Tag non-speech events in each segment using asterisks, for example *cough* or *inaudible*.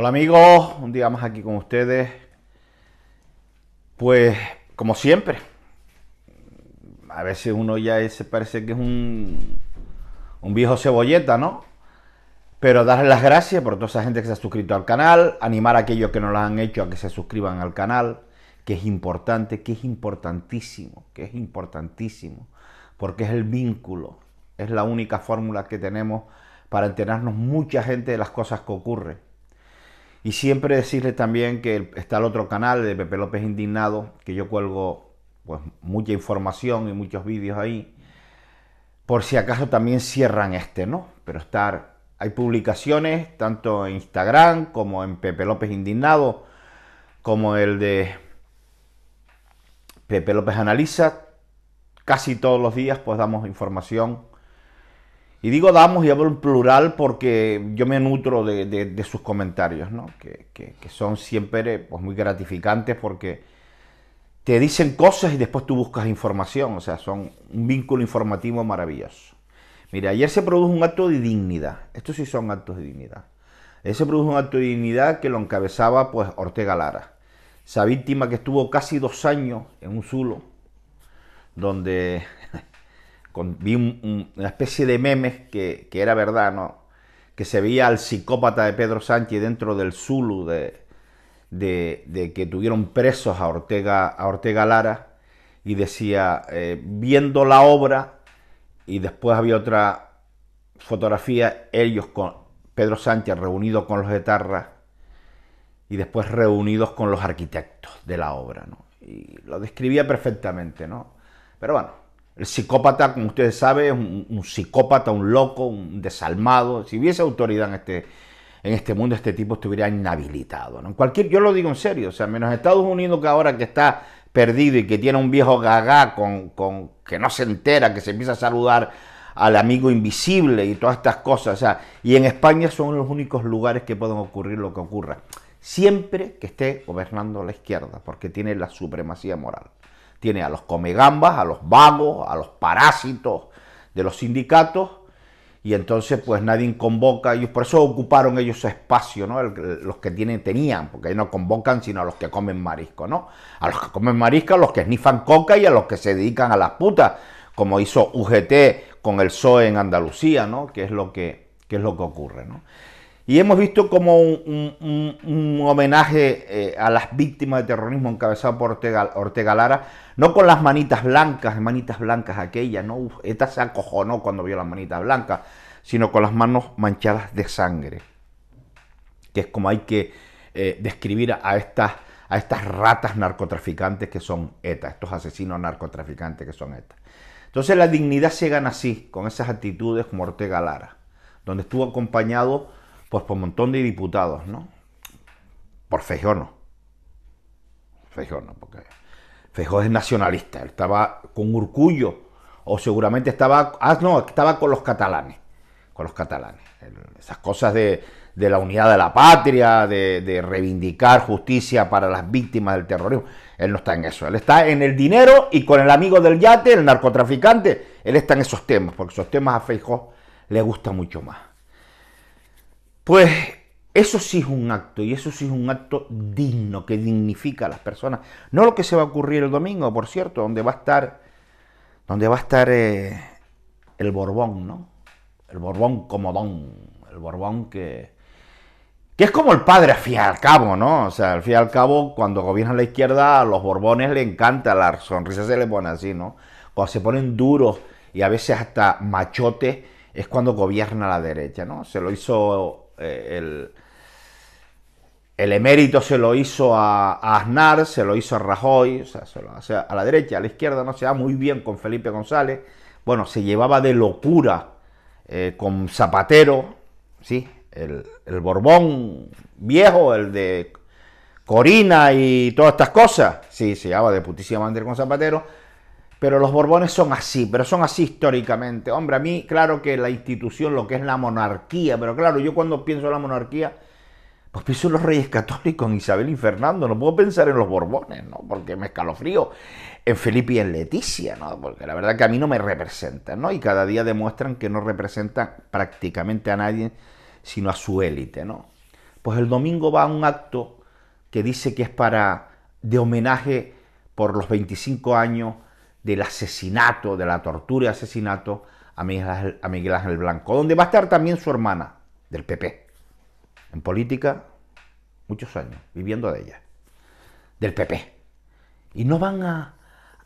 Hola amigos, un día más aquí con ustedes. Pues como siempre, a veces uno ya se parece que es un, un viejo cebolleta, ¿no? Pero darle las gracias por toda esa gente que se ha suscrito al canal, animar a aquellos que no lo han hecho a que se suscriban al canal, que es importante, que es importantísimo, que es importantísimo, porque es el vínculo, es la única fórmula que tenemos para enterarnos mucha gente de las cosas que ocurren. Y siempre decirle también que está el otro canal de Pepe López Indignado, que yo cuelgo pues, mucha información y muchos vídeos ahí. Por si acaso también cierran este, ¿no? Pero estar. Hay publicaciones tanto en Instagram como en Pepe López Indignado, como el de Pepe López Analiza. Casi todos los días pues damos información y digo damos y hablo en plural porque yo me nutro de, sus comentarios, ¿no? que, son siempre pues, muy gratificantes porque te dicen cosas y después tú buscas información, o sea, son un vínculo informativo maravilloso. Mira, ayer se produjo un acto de dignidad, estos sí son actos de dignidad. Ayer se produjo un acto de dignidad que lo encabezaba pues Ortega Lara, esa víctima que estuvo casi dos años en un zulo, donde *laughs* vi una especie de memes que, era verdad, ¿no? Que se veía al psicópata de Pedro Sánchez dentro del Zulu de, que tuvieron presos a Ortega, a Ortega Lara y decía, eh, viendo la obra, y después había otra fotografía, ellos con Pedro Sánchez reunidos con los etarras y después reunidos con los arquitectos de la obra, ¿no? Y lo describía perfectamente, ¿no? Pero bueno, el psicópata, como ustedes saben, es un, psicópata, un loco, un desalmado. Si hubiese autoridad en este, en este mundo, este tipo estuviera inhabilitado. cualquier, yo lo digo en serio, o sea, menos Estados Unidos que ahora que está perdido y que tiene un viejo gagá con, que no se entera, que se empieza a saludar al amigo invisible y todas estas cosas. O y en España son los únicos lugares que pueden ocurrir lo que ocurra. Siempre que esté gobernando la izquierda, porque tiene la supremacía moral. Tiene a los comegambas, a los vagos, a los parásitos de los sindicatos y entonces pues nadie convoca, ellos por eso ocuparon ellos su espacio, ¿no? los que tienen, tenían, porque no convocan sino a los que comen marisco, ¿no? A los que comen marisco, a los que snifan coca y a los que se dedican a las putas, como hizo UGT con el PSOE en Andalucía, ¿no? Que es lo que, que, es lo que ocurre, ¿no? Y hemos visto como un, homenaje eh, a las víctimas de terrorismo encabezado por Ortega, Lara, no con las manitas blancas, manitas blancas aquellas, ¿no? ETA esta se acojonó cuando vio las manitas blancas, sino con las manos manchadas de sangre, que es como hay que eh, describir estas, a estas ratas narcotraficantes que son ETA, estos asesinos narcotraficantes que son ETA. Entonces la dignidad se gana así, con esas actitudes como Ortega Lara, donde estuvo acompañado pues por un montón de diputados, ¿no? Por Feijóo no. no, porque Feijóo es nacionalista, él estaba con Urcullo, o seguramente estaba, ah, no, estaba con los catalanes, con los catalanes. Esas cosas de, la unidad de la patria, de, reivindicar justicia para las víctimas del terrorismo. Él no está en eso, él está en el dinero y con el amigo del yate, el narcotraficante, él está en esos temas, porque esos temas a Feijó le gustan mucho más. Pues eso sí es un acto y eso sí es un acto digno que dignifica a las personas. No lo que se va a ocurrir el domingo, por cierto, donde va a estar, donde va a estar eh, el Borbón, ¿no? El Borbón comodón, el Borbón que que es como el padre al fin y al cabo, ¿no? O sea, al fin y al cabo, cuando gobierna la izquierda, a los borbones le encanta, la sonrisas se le pone así, ¿no? Cuando se ponen duros y a veces hasta machotes, es cuando gobierna la derecha, ¿no? Se lo hizo eh, el, emérito se lo hizo a, Aznar, se lo hizo a Rajoy, o sea, a la derecha, a la izquierda, no se da muy bien con Felipe González. Bueno, se llevaba de locura eh, con Zapatero, ¿sí? El, el, Borbón viejo, el de Corina y todas estas cosas. Sí, se llevaba de putísima manera con Zapatero. Pero los Borbones son así, pero son así históricamente. Hombre, a mí, claro que la institución, lo que es la monarquía, pero claro, yo cuando pienso en la monarquía, pues pienso en los reyes católicos, en Isabel y Fernando, no puedo pensar en los Borbones, ¿no? Porque me escalofrío, en Felipe y en Leticia, ¿no? Porque la verdad que a mí no me representan, ¿no? Y cada día demuestran que no representan prácticamente a nadie, sino a su élite, ¿no? Pues el domingo va a un acto que dice que es para, de homenaje por los 25 años del asesinato, de la tortura y asesinato a Miguel, Ángel, Blanco, donde va a estar también su hermana, del PP, en política muchos años, viviendo de ella, del PP. Y no van a,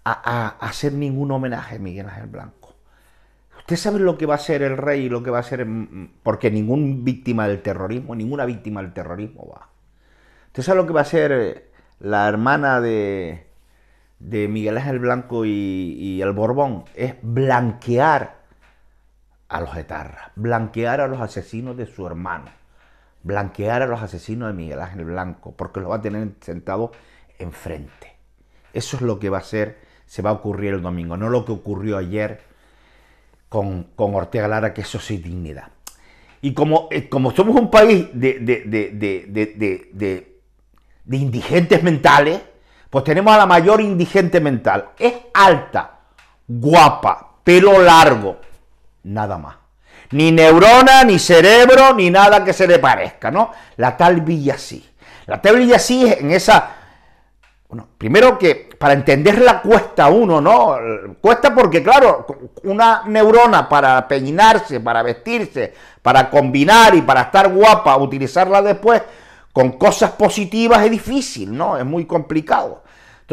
hacer ningún homenaje a Miguel Ángel Blanco. Usted sabe lo que va a ser el rey y lo que va a ser, mm, mm, porque ninguna víctima del terrorismo, ninguna víctima del terrorismo va. Usted sabe lo que va a ser eh, la hermana de, de Miguel Ángel Blanco y, el Borbón es blanquear a los etarras, blanquear a los asesinos de su hermano, blanquear a los asesinos de Miguel Ángel Blanco, porque los va a tener sentados enfrente. Eso es lo que va a ser, se va a ocurrir el domingo, no lo que ocurrió ayer con, Ortega Lara, que eso sí dignidad. Y como, eh, como somos un país de, de indigentes mentales, pues tenemos a la mayor indigente mental. Es alta, guapa, pelo largo, nada más. Ni neurona, ni cerebro, ni nada que se le parezca, ¿no? La tal Villasí. La tal sí es en esa... Bueno, primero que para entenderla cuesta uno, ¿no? Cuesta porque, claro, una neurona para peinarse, para vestirse, para combinar y para estar guapa, utilizarla después con cosas positivas es difícil, ¿no? Es muy complicado.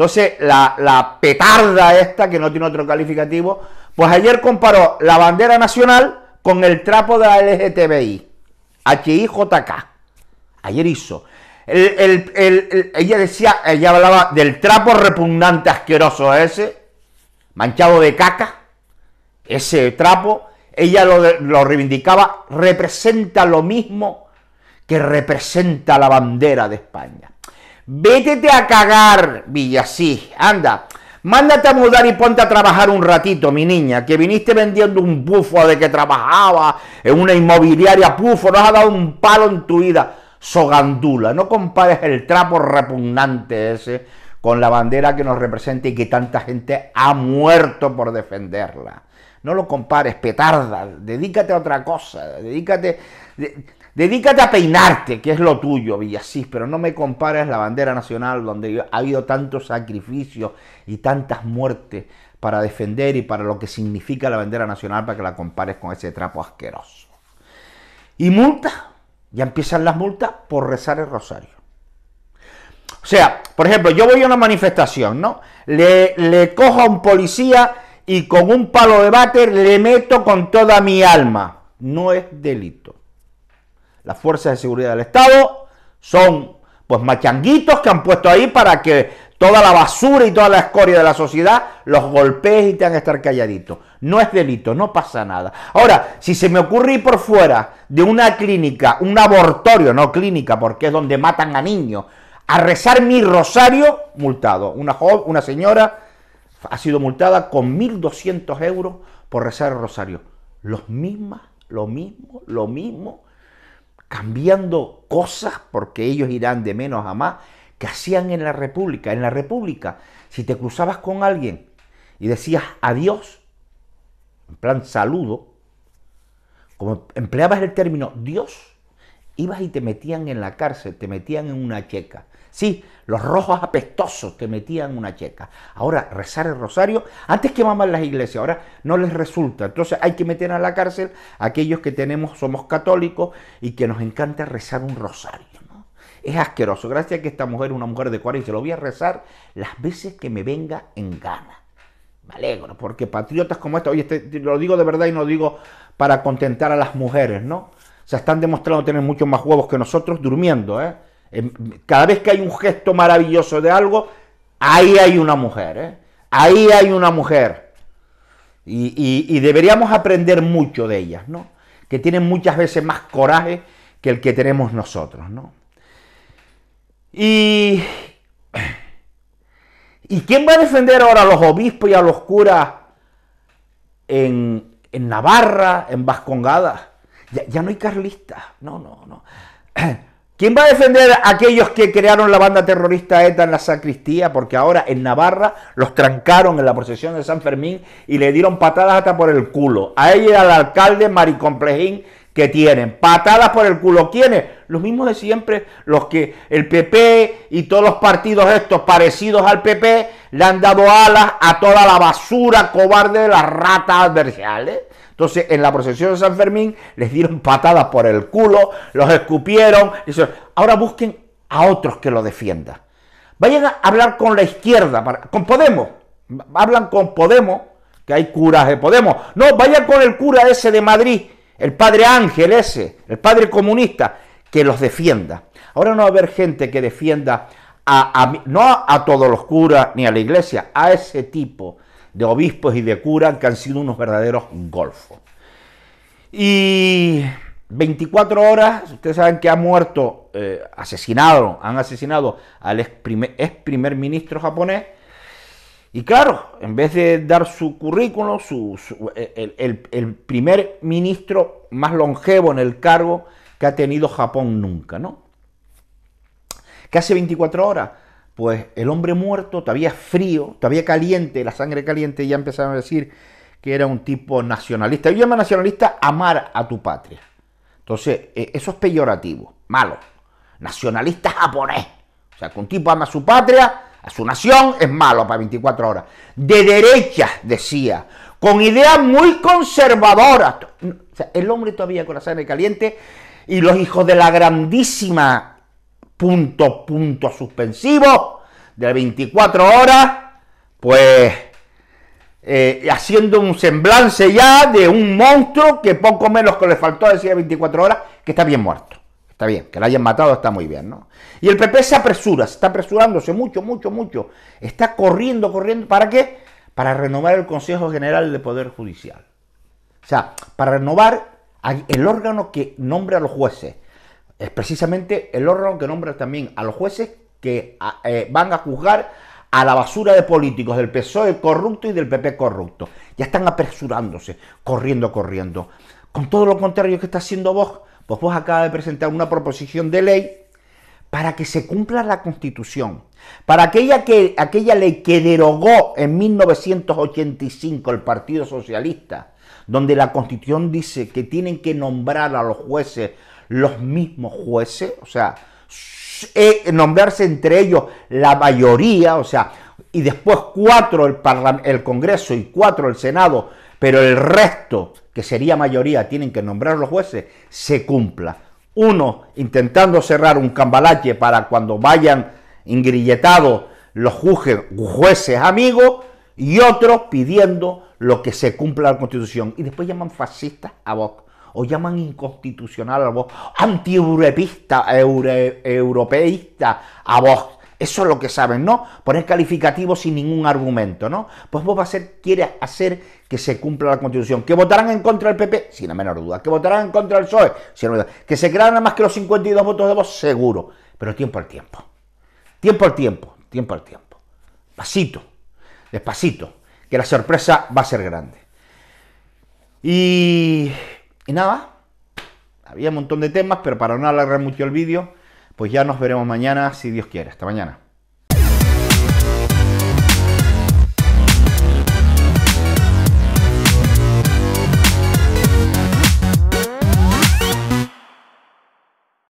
Entonces, la, petarda esta, que no tiene otro calificativo, pues ayer comparó la bandera nacional con el trapo de la LGTBI, HIJK. Ayer hizo. ella decía, ella hablaba del trapo repugnante asqueroso ese, manchado de caca, ese trapo, ella lo reivindicaba, representa lo mismo que representa la bandera de España. Vétete a cagar, Villasí. Anda, mándate a mudar y ponte a trabajar un ratito, mi niña, que viniste vendiendo un bufo de que trabajaba en una inmobiliaria pufo, nos ha dado un palo en tu vida. Sogandula, no compares el trapo repugnante ese con la bandera que nos representa y que tanta gente ha muerto por defenderla. No lo compares, petarda, dedícate a otra cosa, dedícate... Dedícate a peinarte, que es lo tuyo, Villasís, pero no me compares la bandera nacional donde ha habido tantos sacrificios y tantas muertes para defender y para lo que significa la bandera nacional para que la compares con ese trapo asqueroso. Y multas, ya empiezan las multas por rezar el rosario. O sea, por ejemplo, yo voy a una manifestación, ¿no? Le, cojo a un policía y con un palo de bate le meto con toda mi alma. No es delito las fuerzas de seguridad del Estado son pues machanguitos que han puesto ahí para que toda la basura y toda la escoria de la sociedad los golpees y tengan que estar calladitos. No es delito, no pasa nada. Ahora, si se me ocurre ir por fuera de una clínica, un abortorio, no clínica, porque es donde matan a niños, a rezar mi rosario, multado. Una, una señora ha sido multada con 1.200 euros por rezar el rosario. Los mismas, lo mismo, lo mismo cambiando cosas porque ellos irán de menos a más, que hacían en la República. En la República, si te cruzabas con alguien y decías adiós, en plan saludo, como empleabas el término Dios, ibas y te metían en la cárcel, te metían en una checa. Sí, los rojos apestosos que metían una checa. Ahora, rezar el rosario, antes que quemaban las iglesias, ahora no les resulta. Entonces hay que meter a la cárcel a aquellos que tenemos, somos católicos y que nos encanta rezar un rosario. ¿no? Es asqueroso. Gracias a que esta mujer, una mujer de cuarenta, se lo voy a rezar las veces que me venga en gana. Me alegro, porque patriotas como esta, oye, este, lo digo de verdad y no digo para contentar a las mujeres, ¿no? O sea, están demostrando tener muchos más huevos que nosotros durmiendo, ¿eh? Em, cada vez que hay un gesto maravilloso de algo, ahí hay una mujer, ¿eh? ahí hay una mujer. Y, deberíamos aprender mucho de ellas, ¿no? Que tienen muchas veces más coraje que el que tenemos nosotros, ¿no? Y, ¿y quién va a defender ahora a los obispos y a los curas en, Navarra, en Vascongada? ya no hay carlistas, no, no, no. *clears throat* ¿Quién va a defender a aquellos que crearon la banda terrorista ETA en la sacristía? Porque ahora en Navarra los trancaron en la procesión de San Fermín y le dieron patadas hasta por el culo. A ella y al alcalde Maricomplejín que tienen. Patadas por el culo. ¿Quiénes? Los mismos de siempre, los que el PP y todos los partidos estos parecidos al PP le han dado alas a toda la basura cobarde de las ratas adversariales. Entonces, en la procesión de San Fermín les dieron patadas por el culo, los escupieron. Ahora busquen a otros que lo defiendan. Vayan a hablar con la izquierda, con Podemos. Hablan con Podemos, que hay curas de Podemos. No, vayan con el cura ese de Madrid, el padre Ángel ese, el padre comunista, que los defienda. Ahora no va a haber gente que defienda a, a, no a todos los curas ni a la iglesia, a ese tipo de obispos y de curas que han sido unos verdaderos golfos. Y 24 horas, ustedes saben que ha muerto, eh, asesinado, han asesinado al ex primer, ex primer, ministro japonés. Y claro, en vez de dar su currículum, eh, el, primer ministro más longevo en el cargo que ha tenido Japón nunca, ¿no? Que hace 24 horas pues el hombre muerto, todavía frío, todavía caliente, la sangre caliente, ya empezaron a decir que era un tipo nacionalista. Yo llamo nacionalista amar a tu patria. Entonces, e, eso es peyorativo, malo. Nacionalista japonés. O sea, que un tipo ama a su patria, a su nación, es malo para 24 horas. De derecha, decía, con ideas muy conservadoras. O sea, el hombre todavía con la sangre caliente y los hijos de la grandísima punto, punto, suspensivo, de 24 horas, pues eh, haciendo un semblance ya de un monstruo que poco menos que le faltó decir 24 horas, que está bien muerto. Está bien, que la hayan matado está muy bien, ¿no? Y el PP se apresura, se está apresurándose mucho, mucho, mucho. Está corriendo, corriendo. ¿Para qué? Para renovar el Consejo General de Poder Judicial. O sea, para renovar el órgano que nombra a los jueces es precisamente el órgano que nombra también a los jueces que eh, van a juzgar a la basura de políticos del PSOE corrupto y del PP corrupto. Ya están apresurándose, corriendo, corriendo. Con todo lo contrario que está haciendo vos, pues vos acaba de presentar una proposición de ley para que se cumpla la Constitución, para aquella, que, aquella ley que derogó en 1985 el Partido Socialista, donde la Constitución dice que tienen que nombrar a los jueces los mismos jueces, o sea, eh, nombrarse entre ellos la mayoría, o sea, y después cuatro el, el Congreso y cuatro el Senado, pero el resto, que sería mayoría, tienen que nombrar los jueces, se cumpla. Uno, intentando cerrar un cambalache para cuando vayan ingrilletados los jueces, jueces amigos, y otro pidiendo lo que se cumpla la Constitución. Y después llaman fascistas a vos o llaman inconstitucional a anti anti europeísta a vos Eso es lo que saben, ¿no? Poner calificativo sin ningún argumento, ¿no? Pues vos va a ser, quiere hacer que se cumpla la Constitución. ¿Que votarán en contra del PP? Sin la menor duda. ¿Que votarán en contra del PSOE? Sin la menor duda. ¿Que se crearan más que los 52 votos de vos Seguro. Pero tiempo al tiempo. Tiempo al tiempo. Tiempo al tiempo. Pasito. Despacito. Que la sorpresa va a ser grande. Y y nada, había un montón de temas, pero para no alargar mucho el vídeo, pues ya nos veremos mañana si Dios quiere. Hasta mañana.